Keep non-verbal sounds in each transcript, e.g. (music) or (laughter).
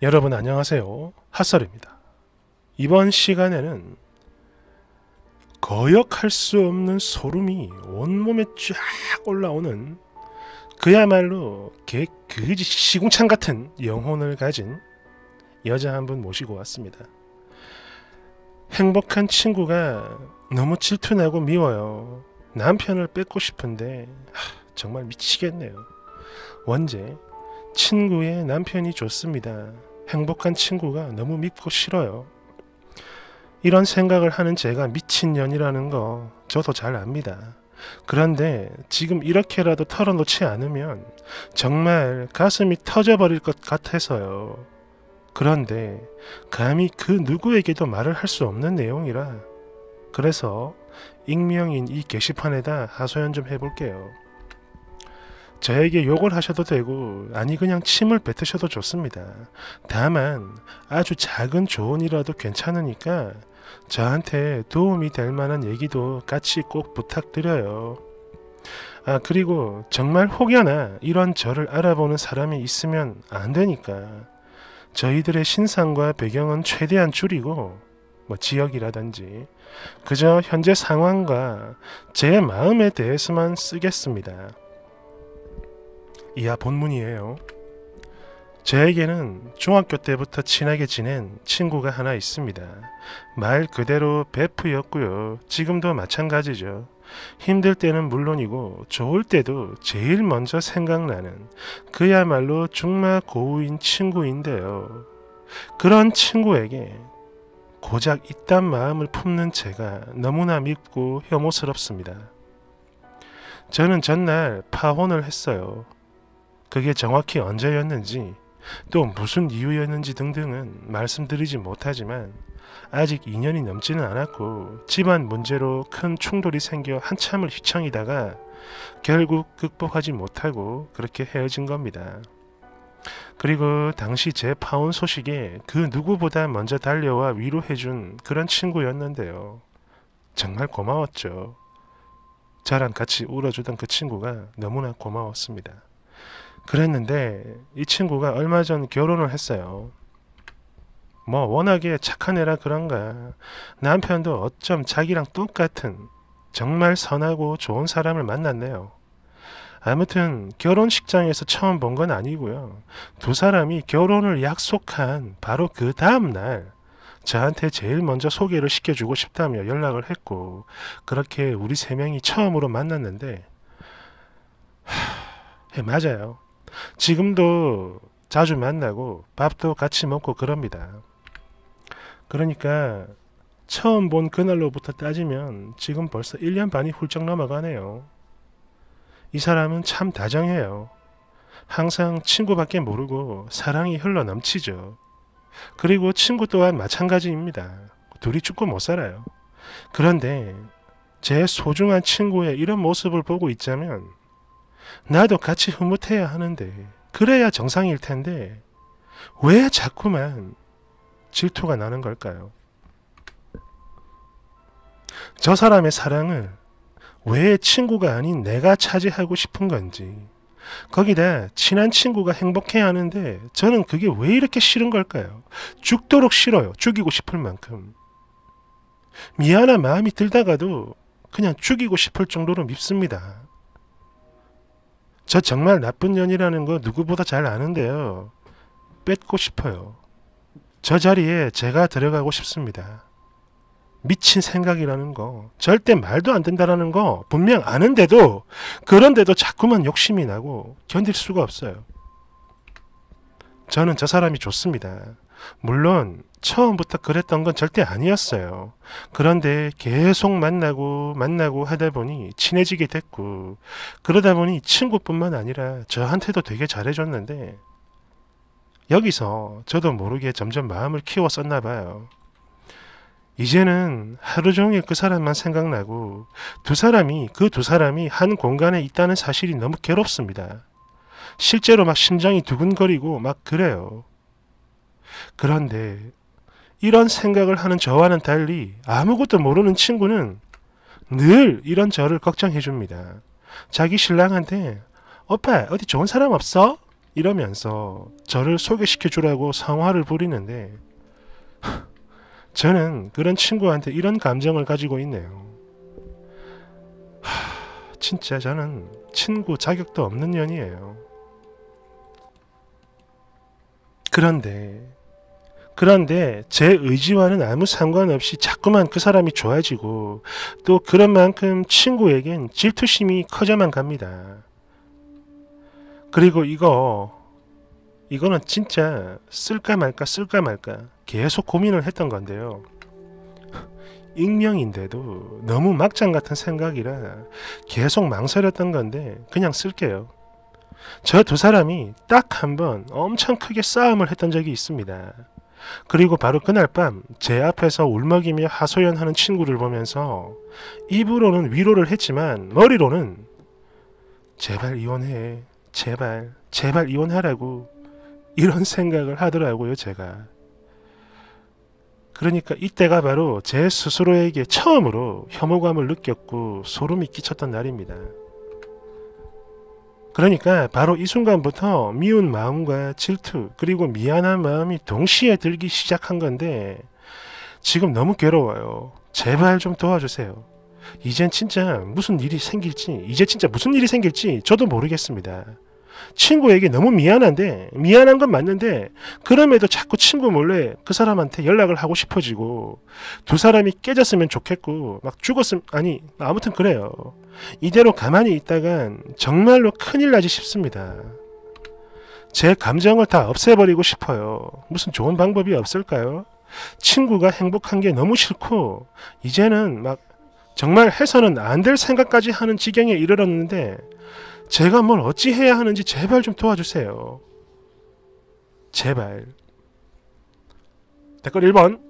여러분 안녕하세요. 핫설입니다. 이번 시간에는 거역할 수 없는 소름이 온몸에 쫙 올라오는 그야말로 개그지 시궁창 같은 영혼을 가진 여자 한 분 모시고 왔습니다. 행복한 친구가 너무 질투나고 미워요. 남편을 뺏고 싶은데 하, 정말 미치겠네요. 원제 친구의 남편이 좋습니다. 행복한 친구가 너무 믿고 싫어요. 이런 생각을 하는 제가 미친년이라는 거 저도 잘 압니다. 그런데 지금 이렇게라도 털어놓지 않으면 정말 가슴이 터져버릴 것 같아서요. 그런데 감히 그 누구에게도 말을 할 수 없는 내용이라. 그래서 익명인 이 게시판에다 하소연 좀 해볼게요. 저에게 욕을 하셔도 되고 아니 그냥 침을 뱉으셔도 좋습니다. 다만 아주 작은 조언이라도 괜찮으니까 저한테 도움이 될 만한 얘기도 같이 꼭 부탁드려요. 아, 그리고 정말 혹여나 이런 저를 알아보는 사람이 있으면 안 되니까 저희들의 신상과 배경은 최대한 줄이고 뭐 지역이라든지 그저 현재 상황과 제 마음에 대해서만 쓰겠습니다. 이하 본문이에요. 저에게는 중학교 때부터 친하게 지낸 친구가 하나 있습니다. 말 그대로 베프였고요. 지금도 마찬가지죠. 힘들 때는 물론이고 좋을 때도 제일 먼저 생각나는 그야말로 중마 고우인 친구인데요. 그런 친구에게 고작 이딴 마음을 품는 제가 너무나 밉고 혐오스럽습니다. 저는 전날 파혼을 했어요. 그게 정확히 언제였는지 또 무슨 이유였는지 등등은 말씀드리지 못하지만 아직 2년이 넘지는 않았고 집안 문제로 큰 충돌이 생겨 한참을 휘청이다가 결국 극복하지 못하고 그렇게 헤어진 겁니다. 그리고 당시 제 파혼 소식에 그 누구보다 먼저 달려와 위로해준 그런 친구였는데요. 정말 고마웠죠. 저랑 같이 울어주던 그 친구가 너무나 고마웠습니다. 그랬는데 이 친구가 얼마 전 결혼을 했어요. 뭐 워낙에 착한 애라 그런가 남편도 어쩜 자기랑 똑같은 정말 선하고 좋은 사람을 만났네요. 아무튼 결혼식장에서 처음 본 건 아니고요. 두 사람이 결혼을 약속한 바로 그 다음날 저한테 제일 먼저 소개를 시켜주고 싶다며 연락을 했고 그렇게 우리 세 명이 처음으로 만났는데 하, 예, 맞아요. 지금도 자주 만나고 밥도 같이 먹고 그럽니다. 그러니까 처음 본 그날로부터 따지면 지금 벌써 1년 반이 훌쩍 넘어가네요. 이 사람은 참 다정해요. 항상 친구밖에 모르고 사랑이 흘러 넘치죠. 그리고 친구 또한 마찬가지입니다. 둘이 죽고 못 살아요. 그런데 제 소중한 친구의 이런 모습을 보고 있자면 나도 같이 흐뭇해야 하는데 그래야 정상일 텐데 왜 자꾸만 질투가 나는 걸까요? 저 사람의 사랑을 왜 친구가 아닌 내가 차지하고 싶은 건지 거기다 친한 친구가 행복해 하는데 저는 그게 왜 이렇게 싫은 걸까요? 죽도록 싫어요. 죽이고 싶을 만큼. 미안한 마음이 들다가도 그냥 죽이고 싶을 정도로 밉습니다. 저 정말 나쁜 년이라는 거 누구보다 잘 아는데요. 뺏고 싶어요. 저 자리에 제가 들어가고 싶습니다. 미친 생각이라는 거, 절대 말도 안 된다라는 거 분명 아는데도 그런데도 자꾸만 욕심이 나고 견딜 수가 없어요. 저는 저 사람이 좋습니다. 물론 처음부터 그랬던 건 절대 아니었어요. 그런데 계속 만나고 만나고 하다 보니 친해지게 됐고 그러다 보니 친구뿐만 아니라 저한테도 되게 잘해줬는데 여기서 저도 모르게 점점 마음을 키웠었나 봐요. 이제는 하루 종일 그 사람만 생각나고 두 사람이 그 두 사람이 한 공간에 있다는 사실이 너무 괴롭습니다. 실제로 막 심장이 두근거리고 막 그래요. 그런데 이런 생각을 하는 저와는 달리 아무것도 모르는 친구는 늘 이런 저를 걱정해 줍니다. 자기 신랑한테 오빠 어디 좋은 사람 없어? 이러면서 저를 소개시켜 주라고 성화를 부리는데 (laughs) 저는 그런 친구한테 이런 감정을 가지고 있네요. 하, 진짜 저는 친구 자격도 없는 년이에요. 그런데 그런데 제 의지와는 아무 상관없이 자꾸만 그 사람이 좋아지고 또 그런 만큼 친구에겐 질투심이 커져만 갑니다. 그리고 이거 이거는 진짜 쓸까 말까 쓸까 말까 계속 고민을 했던 건데요. 익명인데도 너무 막장 같은 생각이라 계속 망설였던 건데 그냥 쓸게요. 저두 사람이 딱 한 번 엄청 크게 싸움을 했던 적이 있습니다. 그리고 바로 그날 밤 제 앞에서 울먹이며 하소연하는 친구를 보면서 입으로는 위로를 했지만 머리로는 제발 이혼해. 제발, 제발 이혼하라고 이런 생각을 하더라고요, 제가. 그러니까 이때가 바로 제 스스로에게 처음으로 혐오감을 느꼈고 소름이 끼쳤던 날입니다. 그러니까 바로 이 순간부터 미운 마음과 질투 그리고 미안한 마음이 동시에 들기 시작한 건데 지금 너무 괴로워요. 제발 좀 도와주세요. 이젠 진짜 무슨 일이 생길지 이제 진짜 무슨 일이 생길지 저도 모르겠습니다. 친구에게 너무 미안한데 미안한 건 맞는데 그럼에도 자꾸 친구 몰래 그 사람한테 연락을 하고 싶어지고 두 사람이 깨졌으면 좋겠고 막 죽었음 아니 아무튼 그래요. 이대로 가만히 있다간 정말로 큰일 나지 싶습니다. 제 감정을 다 없애버리고 싶어요. 무슨 좋은 방법이 없을까요? 친구가 행복한 게 너무 싫고 이제는 막 정말 해서는 안 될 생각까지 하는 지경에 이르렀는데 제가 뭘 어찌 해야 하는지 제발 좀 도와주세요. 제발. 댓글 1번.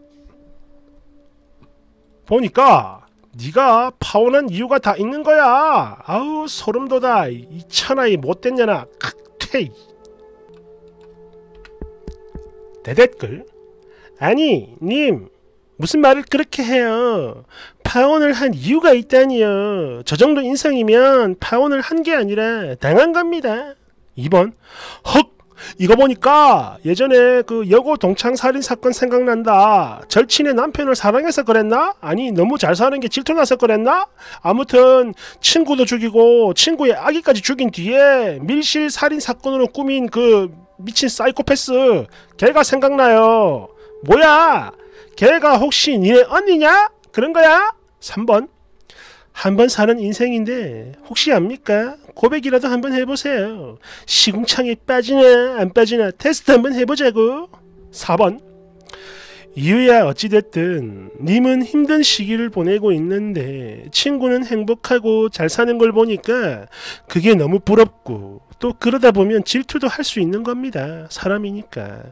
보니까 네가 파혼한 이유가 다 있는 거야. 아우 소름 돋아. 이 천하이 못됐냐나아 퇴이. 대댓글. 아니 님 무슨 말을 그렇게 해요. 파혼을 한 이유가 있다니요. 저 정도 인상이면 파혼을 한 게 아니라 당한 겁니다. 2번 헉 이거 보니까 예전에 그 여고 동창 살인 사건 생각난다. 절친의 남편을 사랑해서 그랬나? 아니 너무 잘 사는 게 질투나서 그랬나? 아무튼 친구도 죽이고 친구의 아기까지 죽인 뒤에 밀실 살인 사건으로 꾸민 그 미친 사이코패스 걔가 생각나요. 뭐야? 걔가 혹시 니네 언니냐? 그런 거야? 3번 한 번 사는 인생인데 혹시 압니까? 고백이라도 한번 해보세요. 시궁창에 빠지나 안 빠지나 테스트 한번 해보자고. 4번 이유야 어찌됐든 님은 힘든 시기를 보내고 있는데 친구는 행복하고 잘 사는 걸 보니까 그게 너무 부럽고 또 그러다 보면 질투도 할 수 있는 겁니다. 사람이니까.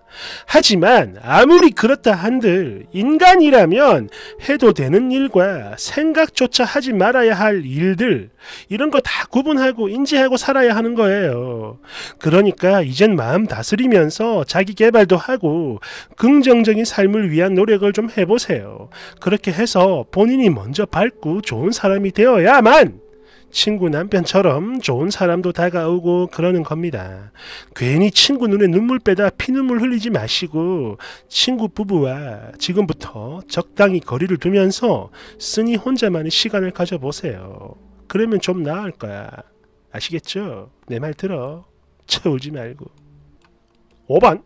하지만 아무리 그렇다 한들 인간이라면 해도 되는 일과 생각조차 하지 말아야 할 일들 이런 거 다 구분하고 인지하고 살아야 하는 거예요. 그러니까 이젠 마음 다스리면서 자기 개발도 하고 긍정적인 삶을 위한 노력을 좀 해보세요. 그렇게 해서 본인이 먼저 밝고 좋은 사람이 되어야만 친구 남편처럼 좋은 사람도 다가오고 그러는 겁니다. 괜히 친구 눈에 눈물 빼다 피눈물 흘리지 마시고 친구 부부와 지금부터 적당히 거리를 두면서 쓰니 혼자만의 시간을 가져보세요. 그러면 좀 나을 거야. 아시겠죠? 내 말 들어. 쳐울지 말고. 5번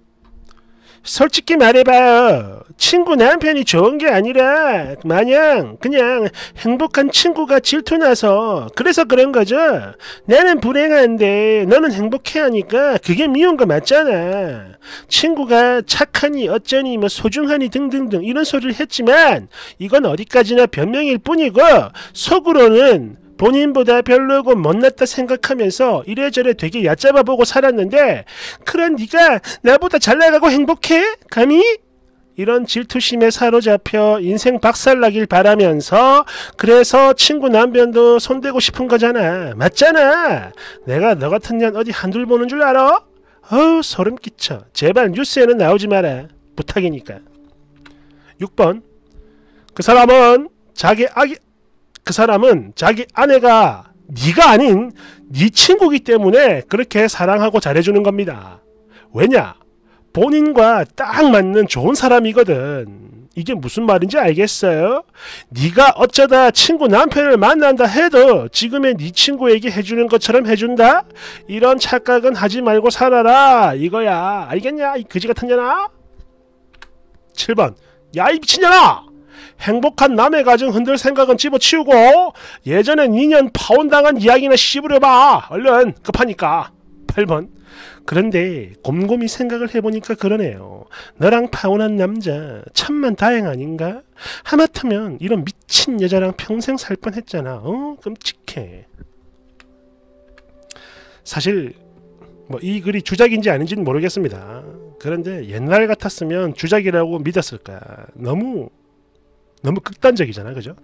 솔직히 말해봐요. 친구 남편이 좋은 게 아니라 마냥 그냥 행복한 친구가 질투나서 그래서 그런 거죠. 나는 불행한데 너는 행복해하니까 그게 미운 거 맞잖아. 친구가 착하니 어쩌니 뭐 소중하니 등등등 이런 소리를 했지만 이건 어디까지나 변명일 뿐이고 속으로는 본인보다 별로고 못났다 생각하면서 이래저래 되게 얕잡아 보고 살았는데 그런 네가 나보다 잘나가고 행복해? 감히? 이런 질투심에 사로잡혀 인생 박살나길 바라면서 그래서 친구 남편도 손대고 싶은 거잖아. 맞잖아. 내가 너 같은 년 어디 한둘 보는 줄 알아? 어우 소름 끼쳐. 제발 뉴스에는 나오지 마라. 부탁이니까. 6번 그 사람은 자기 아기 그 사람은 자기 아내가 네가 아닌 네 친구기 때문에 그렇게 사랑하고 잘해주는 겁니다. 왜냐? 본인과 딱 맞는 좋은 사람이거든. 이게 무슨 말인지 알겠어요? 네가 어쩌다 친구 남편을 만난다 해도 지금의 네 친구에게 해주는 것처럼 해준다? 이런 착각은 하지 말고 살아라 이거야. 알겠냐? 이 그지 같은 년아? 7번 야 이 미친년아! 행복한 남의 가정 흔들 생각은 집어치우고 예전에 2년 파혼당한 이야기나 씹으려봐 얼른 급하니까 8번 그런데 곰곰이 생각을 해보니까 그러네요 너랑 파혼한 남자 참만 다행 아닌가? 하마터면 이런 미친 여자랑 평생 살 뻔했잖아 어? 끔찍해 사실 뭐 이 글이 주작인지 아닌지는 모르겠습니다 그런데 옛날 같았으면 주작이라고 믿었을까 너무 너무 극단적이잖아, 그죠?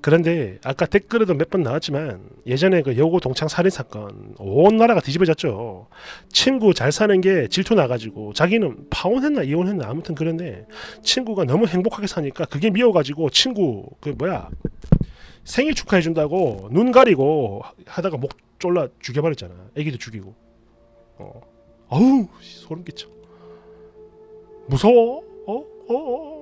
그런데 아까 댓글에도 몇 번 나왔지만 예전에 그 여고 동창 살인 사건 온 나라가 뒤집어졌죠. 친구 잘 사는 게 질투 나가지고 자기는 파혼했나 이혼했나 아무튼 그런데 친구가 너무 행복하게 사니까 그게 미워가지고 친구 그 뭐야 생일 축하해 준다고 눈 가리고 하다가 목 졸라 죽여버렸잖아. 애기도 죽이고. 어, 우 소름 끼쳐. 무서워? 어? 어? 어?